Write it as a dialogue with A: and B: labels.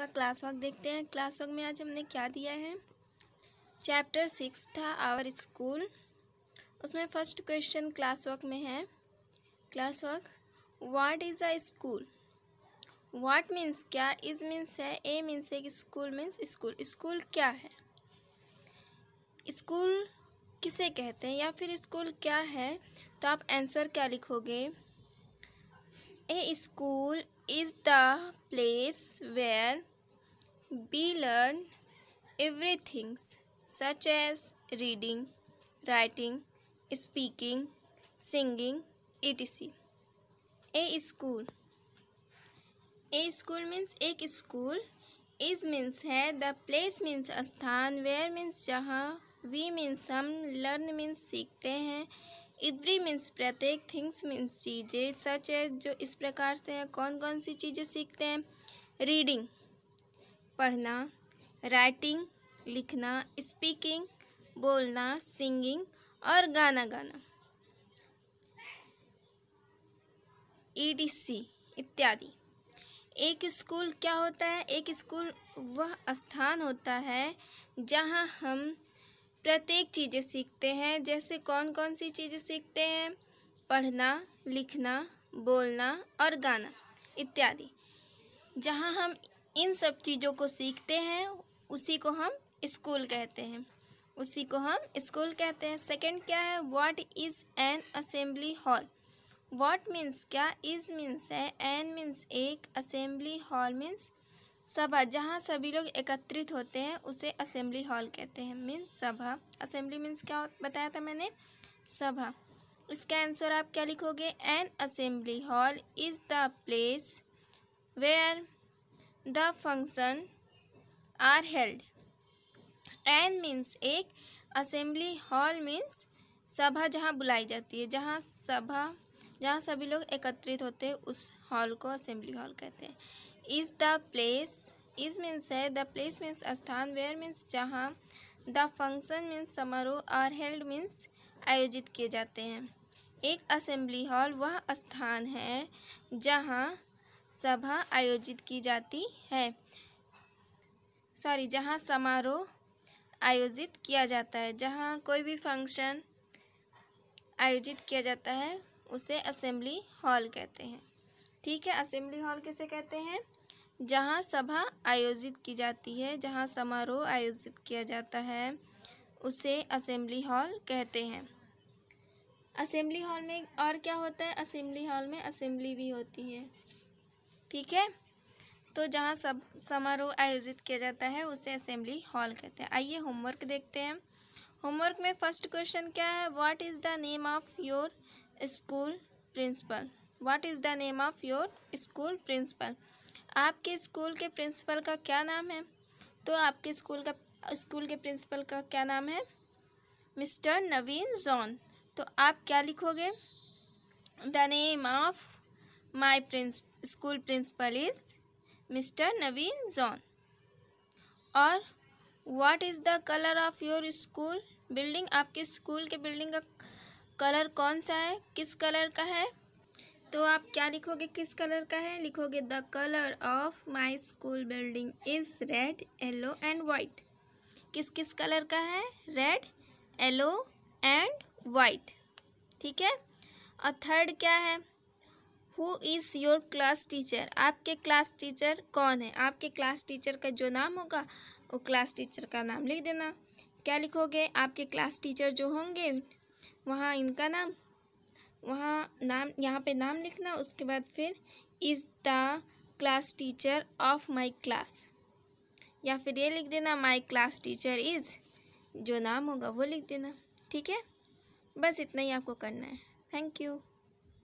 A: आपका class work देखते हैं क्लास वर्क में आज हमने क्या दिया है चैप्टर सिक्स था आवर स्कूल उसमें फर्स्ट क्वेश्चन क्लास वर्क में है class work what is a school what means क्या इज़ मीन्स है ए मीन्स है कि स्कूल मीन्स स्कूल स्कूल क्या है स्कूल किसे कहते हैं या फिर स्कूल क्या है तो आप आंसर क्या लिखोगे a school is the place where we learn everything such as reading, writing, speaking, singing, etc. A school. A school means एक school. Is means है the place means स्थान where means जहाँ we means हम learn means सीखते हैं every means प्रत्येक things means चीज़ें सच है जो इस प्रकार से हैं कौन कौन सी चीज़ें सीखते हैं रीडिंग पढ़ना राइटिंग लिखना स्पीकिंग बोलना सिंगिंग और गाना गाना ईडीसी e इत्यादि एक स्कूल क्या होता है एक स्कूल वह स्थान होता है जहां हम प्रत्येक चीज़ें सीखते हैं जैसे कौन कौन सी चीज़ें सीखते हैं पढ़ना लिखना बोलना और गाना इत्यादि जहां हम इन सब चीज़ों को सीखते हैं उसी को हम स्कूल कहते हैं उसी को हम स्कूल कहते हैं सेकंड क्या है what is an assembly hall what means क्या इज़ मीन्स है एन मीन्स एक असेंबली हॉल मीन्स सभा जहाँ सभी लोग एकत्रित होते हैं उसे असेंबली हॉल कहते हैं मीन्स सभा असेंबली मीन्स क्या बताया था मैंने सभा इसका आंसर आप क्या लिखोगे an assembly hall is the place where the function are held an means एक असेंबली हॉल मीन्स सभा जहाँ बुलाई जाती है जहाँ सभा जहाँ सभी लोग एकत्रित होते हैं उस हॉल को असेंबली हॉल कहते हैं is the place is means है द प्लेस मीन्स स्थान वेयर मीन्स जहाँ द फंक्शन मीन्स समारोह आर हेल्ड मीन्स आयोजित किए जाते हैं एक असेंबली हॉल वह स्थान है जहाँ सभा आयोजित की जाती है सॉरी जहाँ समारोह आयोजित किया जाता है जहाँ कोई भी फंक्शन आयोजित किया जाता है उसे असेंबली हॉल कहते हैं ठीक है असेंबली हॉल कैसे कहते हैं जहाँ सभा आयोजित की जाती है जहाँ समारोह आयोजित किया जाता है उसे असेंबली हॉल कहते हैं असेंबली हॉल में और क्या होता है असेंबली हॉल में असेंबली भी होती है ठीक है तो जहाँ सब समारोह आयोजित किया जाता है उसे असेंबली हॉल कहते हैं आइए होमवर्क देखते हैं होमवर्क में फर्स्ट क्वेश्चन क्या है what is the name of your school principal what is the name of your school principal आपके स्कूल के प्रिंसिपल का क्या नाम है तो आपके स्कूल का स्कूल के प्रिंसिपल का क्या नाम है मिस्टर नवीन जॉन तो आप क्या लिखोगे the name of My princ school principal is Mr. Naveen Zon. Or what is the color of your school building? आपके स्कूल के बिल्डिंग का कलर कौन सा है किस कलर का है तो आप क्या लिखोगे किस कलर का है लिखोगे the colour of my school building is red yellow and white किस किस कलर का है रेड येलो एंड वाइट ठीक है और थर्ड क्या है who is your class teacher आपके क्लास टीचर कौन है आपके क्लास टीचर का जो नाम होगा वो क्लास टीचर का नाम लिख देना क्या लिखोगे आपके क्लास टीचर जो होंगे वहाँ इनका नाम वहाँ नाम यहाँ पे नाम लिखना उसके बाद फिर is the class teacher of my class या फिर ये लिख देना माई क्लास टीचर इज़ जो नाम होगा वो लिख देना ठीक है बस इतना ही आपको करना है थैंक यू